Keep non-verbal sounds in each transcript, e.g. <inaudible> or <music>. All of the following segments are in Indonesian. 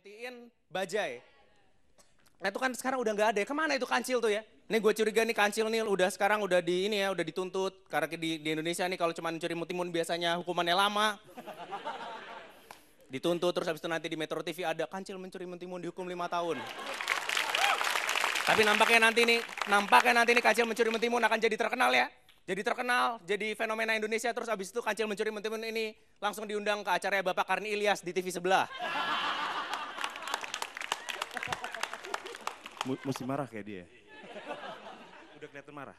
gantiin bajai. Nah itu kan sekarang udah nggak ada ya. Kemana itu kancil tuh ya? Ini gue curiga nih kancil nih udah sekarang udah di ini ya, udah dituntut. Karena di, di Indonesia nih kalau cuma mencuri mutimun biasanya hukumannya lama. Dituntut terus habis itu nanti di Metro TV ada kancil mencuri mutimun dihukum lima tahun. Tapi nampaknya nanti nih, nampaknya nanti nih kancil mencuri mentimun akan jadi terkenal ya. Jadi terkenal, jadi fenomena Indonesia terus abis itu kancil mencuri mentimun ini langsung diundang ke acaranya Bapak Karni Ilyas di TV sebelah. mesti marah kayak dia. Udah kelihatan marah.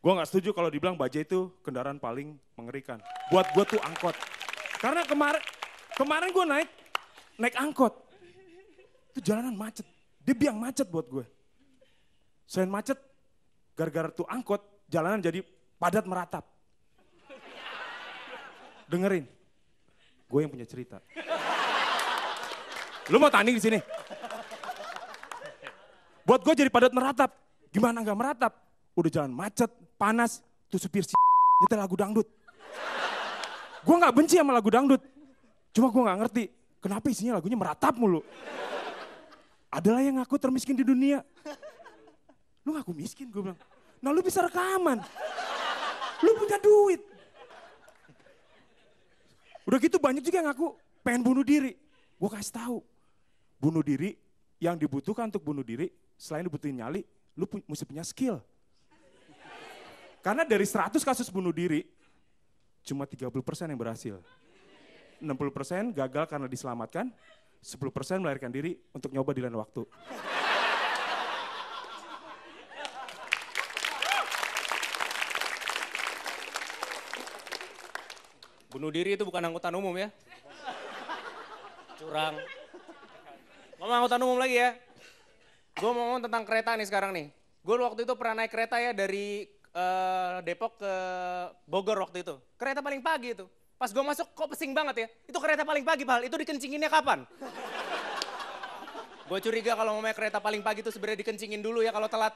Gue gak setuju kalau dibilang bajai itu kendaraan paling mengerikan. Buat gue tuh angkot. Karena kemarin kemarin gue naik naik angkot. Itu jalanan macet. Dia biang macet buat gue. Selain macet, gara-gara tuh angkot, jalanan jadi padat meratap. Dengerin, gue yang punya cerita. Lu mau tanding di sini? Buat gue jadi padat meratap. Gimana gak meratap? Udah jalan macet, panas, tuh supir si nyetel lagu dangdut. Gue gak benci sama lagu dangdut. Cuma gue gak ngerti kenapa isinya lagunya meratap mulu. Adalah yang ngaku termiskin di dunia. Lu ngaku miskin, gue bilang. Nah lu bisa rekaman. Lu punya duit. Udah gitu banyak juga yang ngaku pengen bunuh diri. Gue kasih tahu, bunuh diri yang dibutuhkan untuk bunuh diri selain lu butuhin nyali, lu pu mesti punya skill. Karena dari 100 kasus bunuh diri, cuma 30% yang berhasil. 60% gagal karena diselamatkan, 10% melarikan diri untuk nyoba di lain waktu. Bunuh diri itu bukan angkutan umum ya. Curang. Ngomong angkutan umum lagi ya. Gue mau ngomong tentang kereta nih sekarang nih. Gue waktu itu pernah naik kereta ya dari uh, Depok ke Bogor waktu itu. Kereta paling pagi itu. Pas gue masuk kok pesing banget ya. Itu kereta paling pagi, pahal, Itu dikencinginnya kapan? gue curiga kalau mau naik kereta paling pagi itu sebenarnya dikencingin dulu ya kalau telat.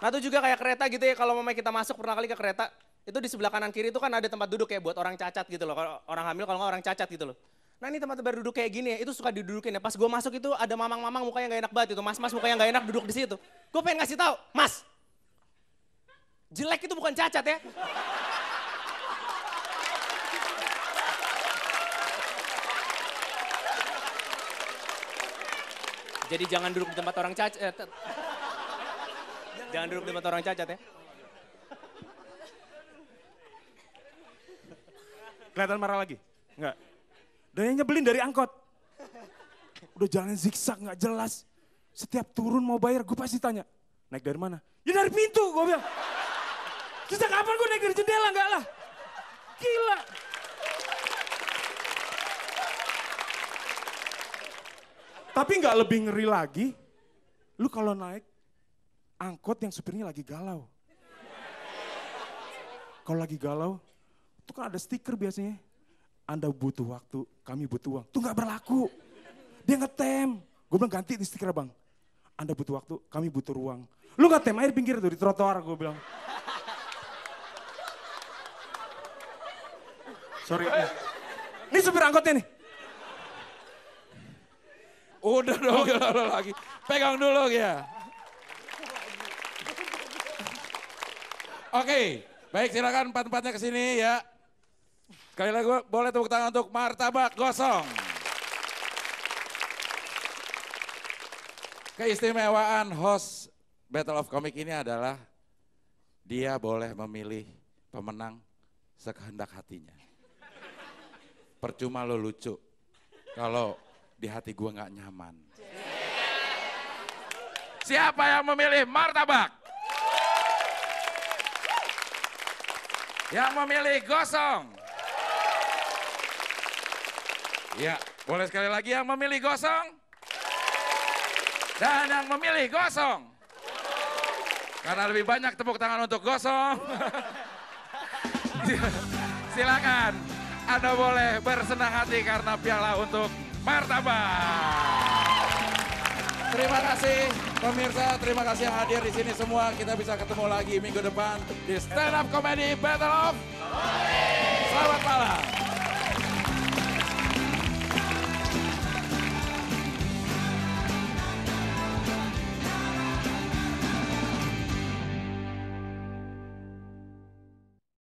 Nah itu juga kayak kereta gitu ya kalau mau kita masuk pernah kali ke kereta itu di sebelah kanan kiri itu kan ada tempat duduk ya buat orang cacat gitu loh. orang hamil kalau nggak orang cacat gitu loh. Nah ini tempat berduduk kayak gini ya, itu suka didudukin ya. Pas gue masuk itu ada mamang-mamang mukanya gak enak banget itu. Mas-mas mukanya gak enak duduk di situ. Gue pengen ngasih tahu, mas. Jelek itu bukan cacat ya. Jadi jangan duduk di tempat orang cacat. Eh, jangan, jangan duduk di tempat orang cacat ya. Kelihatan marah lagi? Enggak. Dan yang nyebelin dari angkot. Udah jalan zigzag gak jelas. Setiap turun mau bayar, gue pasti tanya, naik dari mana? Ya dari pintu, gue bilang. Sejak kapan gue naik dari jendela, gak lah. Gila. Tapi gak lebih ngeri lagi, lu kalau naik angkot yang supirnya lagi galau. Kalau lagi galau, itu kan ada stiker biasanya. Anda butuh waktu, kami butuh uang. Itu nggak berlaku. Dia ngetem. Gue bilang ganti di stiker bang. Anda butuh waktu, kami butuh ruang. Lu nggak tem air pinggir tuh di trotoar gue bilang. Sorry. Ya. Ini supir angkotnya nih. Udah dong, udah, oh. udah lagi. Pegang dulu ya. Oke, okay. baik silakan empat-empatnya kesini ya. Sekali lagi boleh tepuk tangan untuk martabak gosong. Keistimewaan host Battle of Comic ini adalah dia boleh memilih pemenang sekehendak hatinya. Percuma lo lucu kalau di hati gue nggak nyaman. Siapa yang memilih martabak? Yang memilih gosong. Ya, boleh sekali lagi yang memilih gosong? Dan yang memilih gosong. Karena lebih banyak tepuk tangan untuk gosong. <laughs> Silakan, Anda boleh bersenang hati karena piala untuk martabak. Terima kasih pemirsa, terima kasih yang hadir di sini semua. Kita bisa ketemu lagi minggu depan di Stand Up Comedy Battle of Selamat malam.